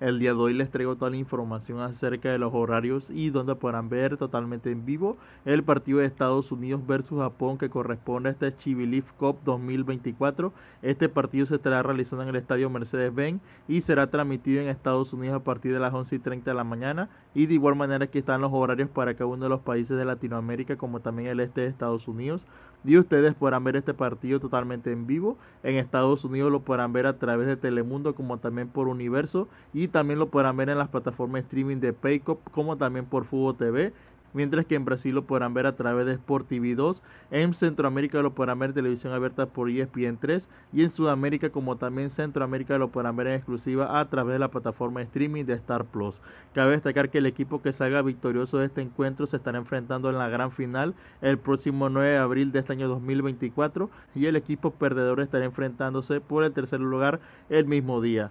El día de hoy les traigo toda la información acerca de los horarios y donde podrán ver totalmente en vivo el partido de Estados Unidos versus Japón que corresponde a este Leaf Cup 2024. Este partido se estará realizando en el estadio Mercedes-Benz y será transmitido en Estados Unidos a partir de las 11 y 30 de la mañana. Y de igual manera aquí están los horarios para cada uno de los países de Latinoamérica como también el este de Estados Unidos. Y ustedes podrán ver este partido totalmente en vivo. En Estados Unidos lo podrán ver a través de Telemundo como también por Universo y también lo podrán ver en las plataformas de streaming de Paycop como también por Fubo TV. Mientras que en Brasil lo podrán ver a través de Sport TV 2, en Centroamérica lo podrán ver en televisión abierta por e ESPN 3 y en Sudamérica como también Centroamérica lo podrán ver en exclusiva a través de la plataforma de streaming de Star Plus. Cabe destacar que el equipo que salga victorioso de este encuentro se estará enfrentando en la gran final el próximo 9 de abril de este año 2024 y el equipo perdedor estará enfrentándose por el tercer lugar el mismo día.